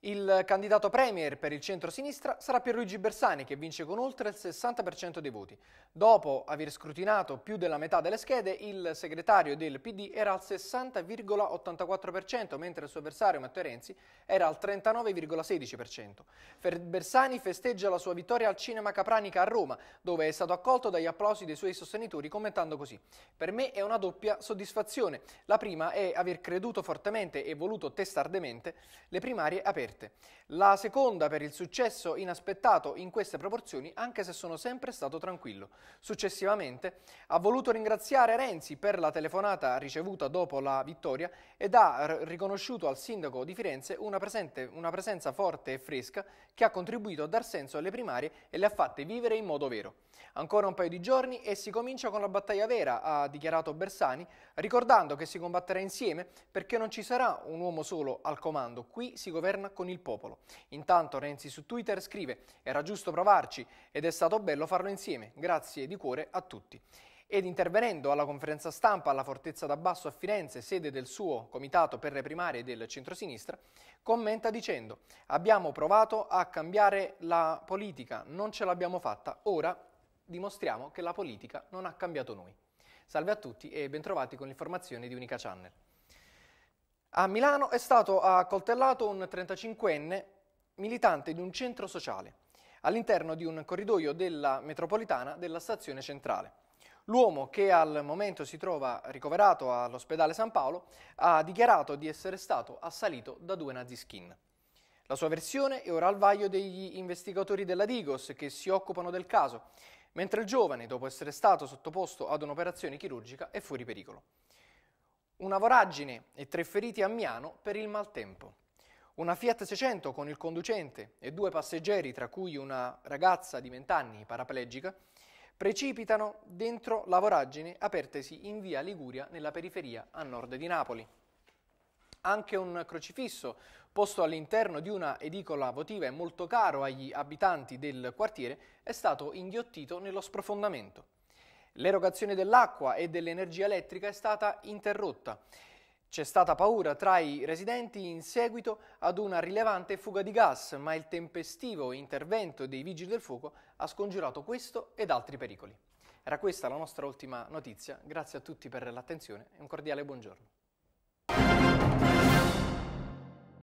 Il candidato premier per il centro-sinistra sarà Pierluigi Bersani che vince con oltre il 60% dei voti. Dopo aver scrutinato più della metà delle schede, il segretario del PD era al 60,84% mentre il suo avversario Matteo Renzi era al 39,16%. Bersani festeggia la sua vittoria al Cinema Capranica a Roma dove è stato accolto dagli applausi dei suoi sostenitori commentando così «Per me è una doppia soddisfazione. La prima è aver creduto fortemente e voluto testardemente le primarie aperte aperte. La seconda per il successo inaspettato in queste proporzioni, anche se sono sempre stato tranquillo. Successivamente ha voluto ringraziare Renzi per la telefonata ricevuta dopo la vittoria ed ha riconosciuto al sindaco di Firenze una, presente, una presenza forte e fresca che ha contribuito a dar senso alle primarie e le ha fatte vivere in modo vero. Ancora un paio di giorni e si comincia con la battaglia vera, ha dichiarato Bersani, ricordando che si combatterà insieme perché non ci sarà un uomo solo al comando, qui si governa con il popolo. Intanto Renzi su Twitter scrive era giusto provarci ed è stato bello farlo insieme, grazie di cuore a tutti ed intervenendo alla conferenza stampa alla Fortezza d'Abbasso a Firenze, sede del suo Comitato per le primarie del centrosinistra, commenta dicendo abbiamo provato a cambiare la politica, non ce l'abbiamo fatta, ora dimostriamo che la politica non ha cambiato noi. Salve a tutti e bentrovati con l'informazione di Unica Channel. A Milano è stato accoltellato un 35enne militante di un centro sociale all'interno di un corridoio della metropolitana della stazione centrale. L'uomo, che al momento si trova ricoverato all'ospedale San Paolo, ha dichiarato di essere stato assalito da due naziskin. La sua versione è ora al vaglio degli investigatori della Digos che si occupano del caso, mentre il giovane, dopo essere stato sottoposto ad un'operazione chirurgica, è fuori pericolo. Una voragine e tre feriti a Miano per il maltempo. Una Fiat 600 con il conducente e due passeggeri, tra cui una ragazza di 20 anni paraplegica, precipitano dentro la voragine apertesi in via Liguria nella periferia a nord di Napoli. Anche un crocifisso posto all'interno di una edicola votiva e molto caro agli abitanti del quartiere è stato inghiottito nello sprofondamento. L'erogazione dell'acqua e dell'energia elettrica è stata interrotta. C'è stata paura tra i residenti in seguito ad una rilevante fuga di gas, ma il tempestivo intervento dei vigili del fuoco ha scongiurato questo ed altri pericoli. Era questa la nostra ultima notizia, grazie a tutti per l'attenzione e un cordiale buongiorno.